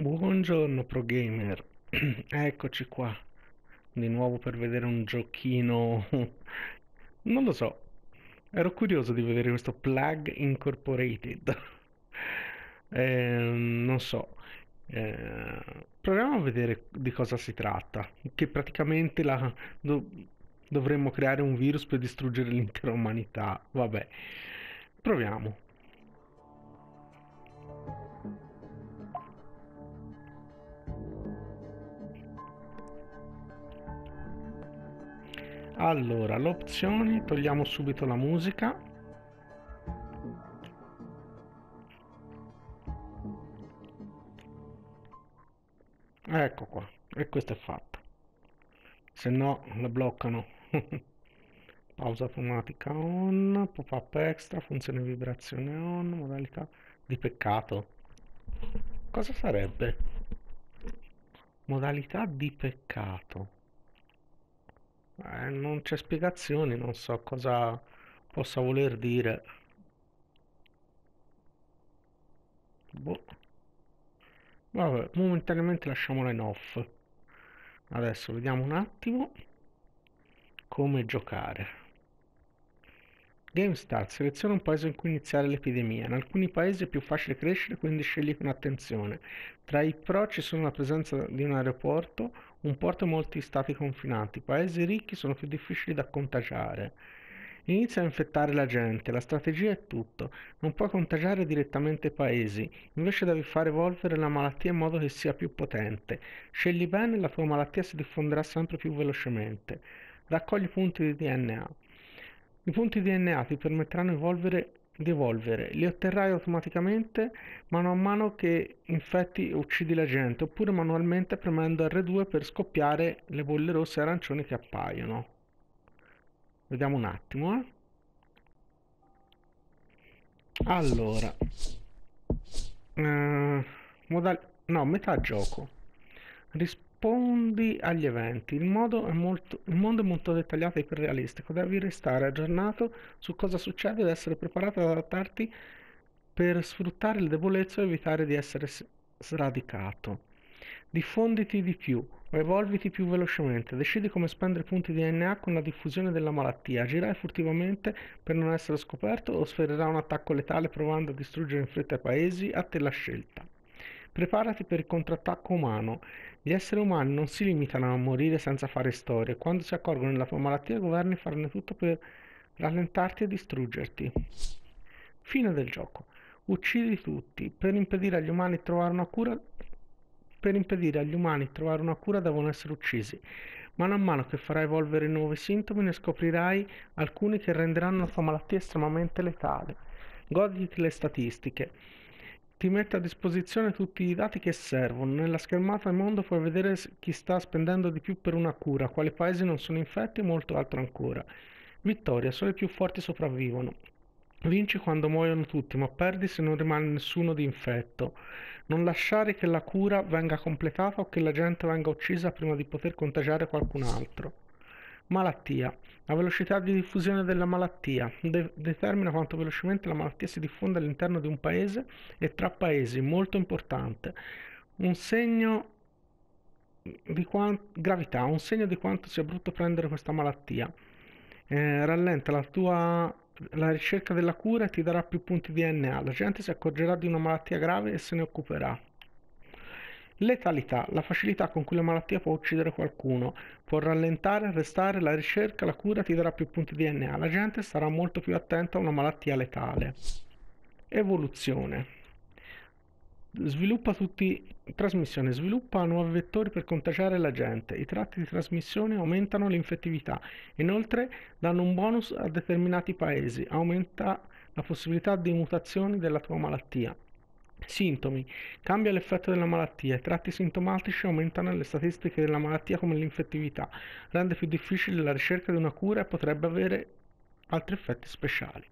Buongiorno ProGamer, eccoci qua di nuovo per vedere un giochino, non lo so, ero curioso di vedere questo Plug Incorporated, eh, non so, eh, proviamo a vedere di cosa si tratta, che praticamente la, do, dovremmo creare un virus per distruggere l'intera umanità, vabbè, proviamo. allora le opzioni togliamo subito la musica ecco qua e questo è fatto se no la bloccano pausa automatica on pop up extra funzione vibrazione on modalità di peccato cosa sarebbe modalità di peccato eh, non c'è spiegazioni, non so cosa possa voler dire. Boh. Vabbè, momentaneamente lasciamola in off. Adesso vediamo un attimo come giocare. GameStat seleziona un paese in cui iniziare l'epidemia. In alcuni paesi è più facile crescere, quindi scegli con attenzione. Tra i pro ci sono la presenza di un aeroporto, un porto e molti stati confinanti. Paesi ricchi sono più difficili da contagiare. Inizia a infettare la gente, la strategia è tutto. Non puoi contagiare direttamente i paesi, invece devi far evolvere la malattia in modo che sia più potente. Scegli bene e la tua malattia si diffonderà sempre più velocemente. Raccogli punti di DNA. I punti DNA ti permetteranno di evolvere, li otterrai automaticamente mano a mano che infetti e uccidi la gente, oppure manualmente premendo R2 per scoppiare le bolle rosse e arancioni che appaiono. Vediamo un attimo, eh. Allora, eh, modal- no, metà gioco. Risp- rispondi agli eventi. Il, è molto, il mondo è molto dettagliato e iperrealistico, devi restare aggiornato su cosa succede ed essere preparato ad adattarti per sfruttare le debolezze e evitare di essere sradicato. Diffonditi di più, evolviti più velocemente, decidi come spendere punti di DNA con la diffusione della malattia, agirai furtivamente per non essere scoperto o sferrerà un attacco letale provando a distruggere in fretta i paesi, a te la scelta. Preparati per il contrattacco umano, gli esseri umani non si limitano a morire senza fare storie. Quando si accorgono della tua malattia, governi faranno tutto per rallentarti e distruggerti. Fine del gioco. Uccidi tutti. Per impedire agli umani di trovare una cura, per impedire agli umani di trovare una cura devono essere uccisi. Mano a mano che farai evolvere i nuovi sintomi ne scoprirai alcuni che renderanno la tua malattia estremamente letale. Goditi le statistiche ti mette a disposizione tutti i dati che servono. Nella schermata al mondo puoi vedere chi sta spendendo di più per una cura, quali paesi non sono infetti e molto altro ancora. Vittoria, solo i più forti sopravvivono. Vinci quando muoiono tutti, ma perdi se non rimane nessuno di infetto. Non lasciare che la cura venga completata o che la gente venga uccisa prima di poter contagiare qualcun altro. Malattia. La velocità di diffusione della malattia De determina quanto velocemente la malattia si diffonde all'interno di un paese e tra paesi, molto importante. Un segno di gravità, un segno di quanto sia brutto prendere questa malattia. Eh, rallenta la tua la ricerca della cura e ti darà più punti DNA. La gente si accorgerà di una malattia grave e se ne occuperà. Letalità, la facilità con cui la malattia può uccidere qualcuno, può rallentare, arrestare la ricerca, la cura ti darà più punti DNA, la gente sarà molto più attenta a una malattia letale. Evoluzione. Sviluppa tutti trasmissione, sviluppa nuovi vettori per contagiare la gente. I tratti di trasmissione aumentano l'infettività. Inoltre danno un bonus a determinati paesi, aumenta la possibilità di mutazioni della tua malattia. Sintomi. Cambia l'effetto della malattia. I tratti sintomatici aumentano le statistiche della malattia come l'infettività, rende più difficile la ricerca di una cura e potrebbe avere altri effetti speciali.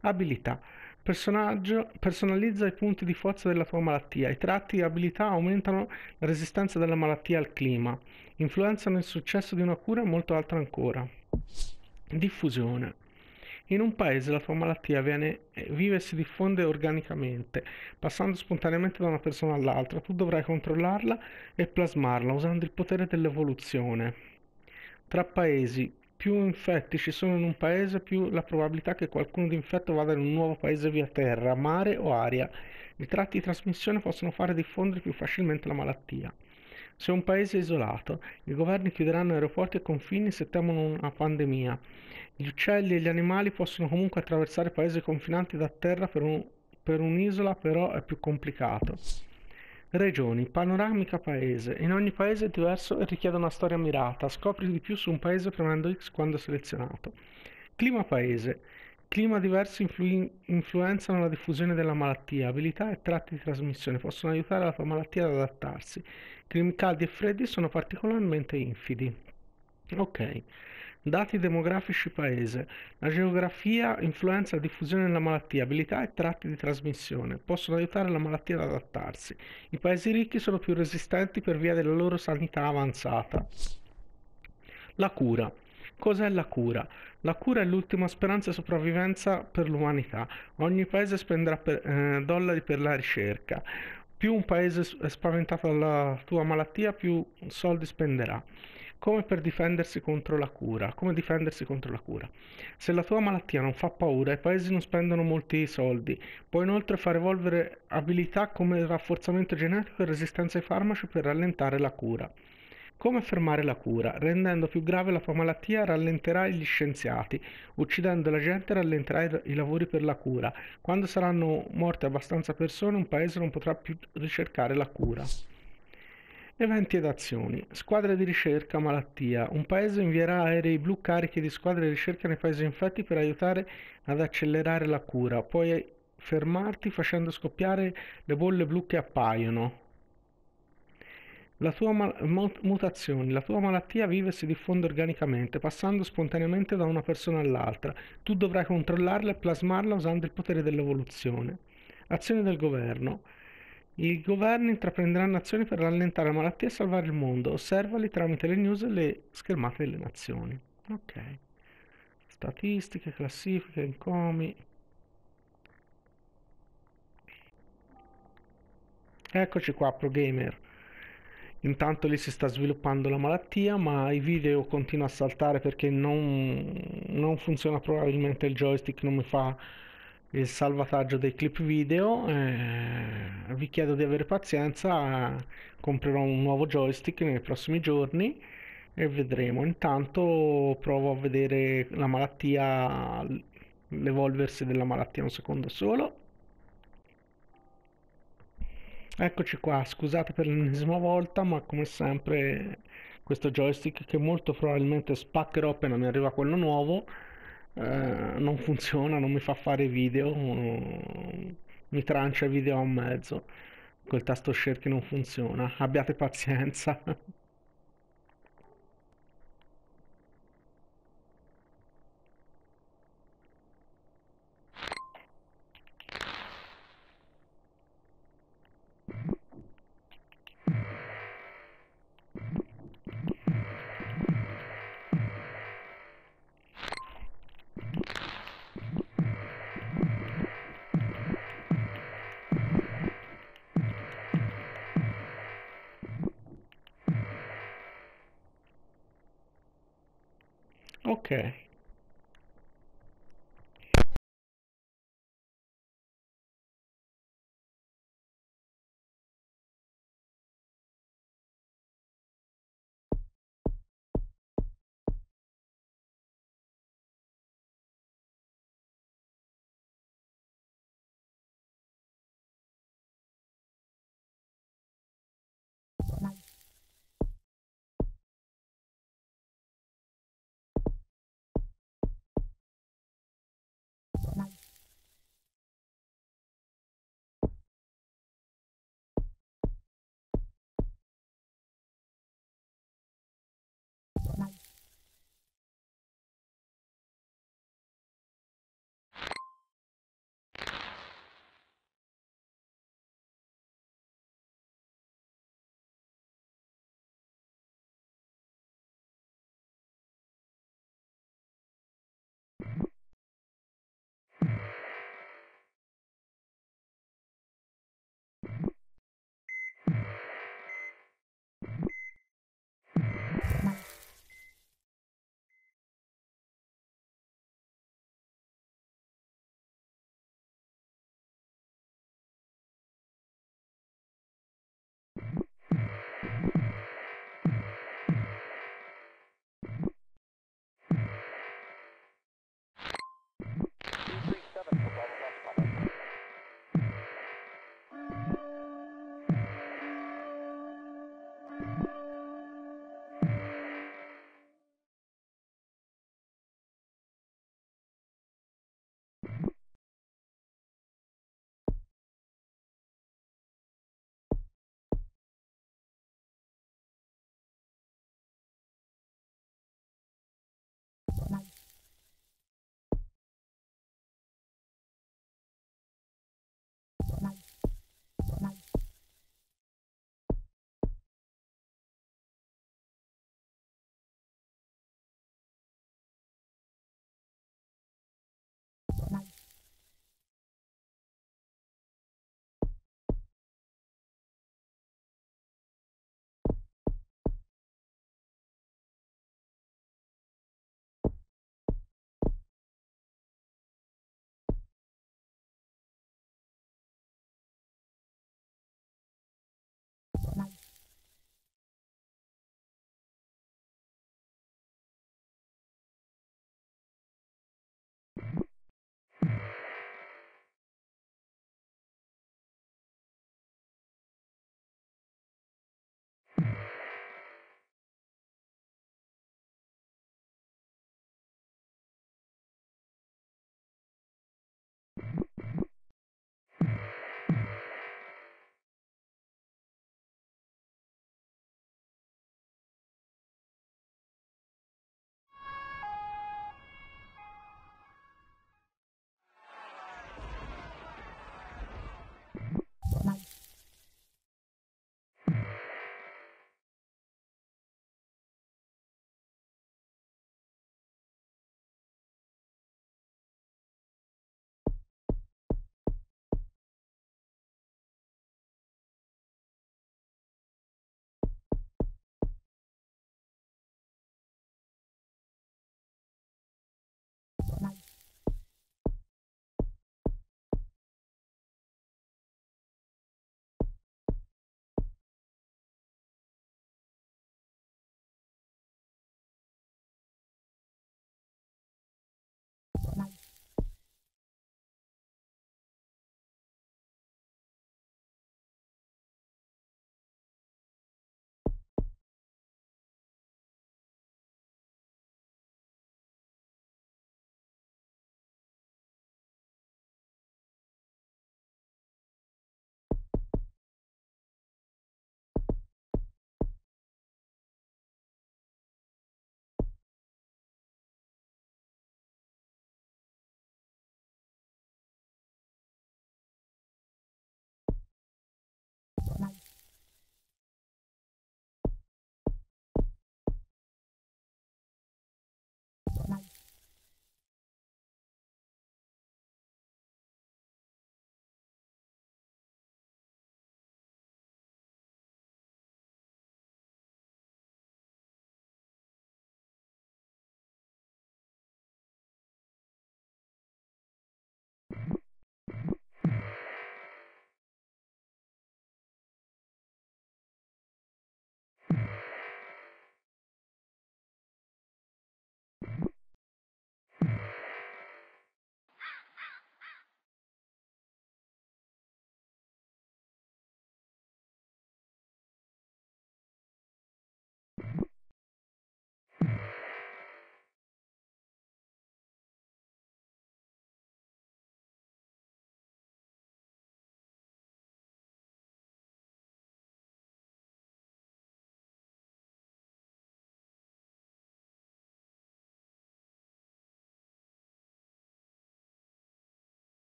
Abilità. Personaggio, personalizza i punti di forza della tua malattia. I tratti e abilità aumentano la resistenza della malattia al clima, influenzano il successo di una cura e molto altro ancora. Diffusione. In un paese la tua malattia viene, eh, vive e si diffonde organicamente, passando spontaneamente da una persona all'altra. Tu dovrai controllarla e plasmarla usando il potere dell'evoluzione. Tra paesi, più infetti ci sono in un paese, più la probabilità che qualcuno di infetto vada in un nuovo paese via terra, mare o aria. I tratti di trasmissione possono fare diffondere più facilmente la malattia. Se un paese è isolato, i governi chiuderanno aeroporti e confini se temono una pandemia. Gli uccelli e gli animali possono comunque attraversare paesi confinanti da terra per, un, per un'isola, però è più complicato. Regioni, panoramica paese. In ogni paese è diverso e richiede una storia mirata. Scopri di più su un paese premendo X quando selezionato. Clima paese. Clima diverso influ- influenzano la diffusione della malattia. Abilità e tratti di trasmissione possono aiutare la malattia ad adattarsi. Climi caldi e freddi sono particolarmente infidi. Ok. Dati demografici paese. La geografia influenza la diffusione della malattia, abilità e tratti di trasmissione. Possono aiutare la malattia ad adattarsi. I paesi ricchi sono più resistenti per via della loro sanità avanzata. La cura. Cos'è la cura? La cura è l'ultima speranza di sopravvivenza per l'umanità. Ogni paese spenderà per, eh, dollari per la ricerca. Più un paese è spaventato dalla tua malattia, più soldi spenderà. Come per difendersi contro la cura? Come difendersi contro la cura? Se la tua malattia non fa paura, i paesi non spendono molti soldi. Puoi inoltre far evolvere abilità come rafforzamento genetico e resistenza ai farmaci per rallentare la cura. Come fermare la cura? Rendendo più grave la tua malattia rallenterai gli scienziati, uccidendo la gente rallenterai i lavori per la cura. Quando saranno morte abbastanza persone un paese non potrà più ricercare la cura. Eventi ed azioni. Squadre di ricerca malattia. Un paese invierà aerei blu carichi di squadre di ricerca nei paesi infetti per aiutare ad accelerare la cura. Puoi fermarti facendo scoppiare le bolle blu che appaiono. La sua mutazione, la tua malattia vive e si diffonde organicamente, passando spontaneamente da una persona all'altra. Tu dovrai controllarla e plasmarla usando il potere dell'evoluzione. Azioni del governo. I governi intraprenderanno azioni per rallentare la malattia e salvare il mondo. Osservali tramite le news e le schermate delle nazioni. Ok. Statistiche, classifiche, incomi. Eccoci qua, pro gamer. Intanto lì si sta sviluppando la malattia, ma i video continuano a saltare perché non, non funziona probabilmente il joystick, non mi fa il salvataggio dei clip video. Eh, vi chiedo di avere pazienza, comprerò un nuovo joystick nei prossimi giorni e vedremo. Intanto provo a vedere la malattia, l'evolversi della malattia un secondo solo. Eccoci qua, scusate per l'ennesima volta, ma come sempre questo joystick che molto probabilmente spaccherò appena mi arriva quello nuovo, eh, non funziona, non mi fa fare video, mi trancia video a mezzo, col tasto share che non funziona, abbiate pazienza. Okay.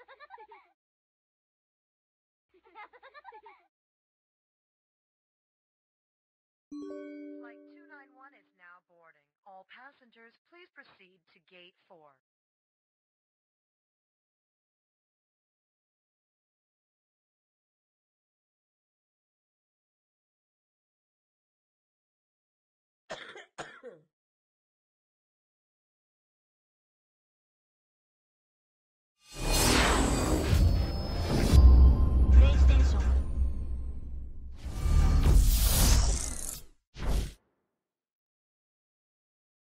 Flight 291 is now boarding. All passengers, please proceed to gate 4.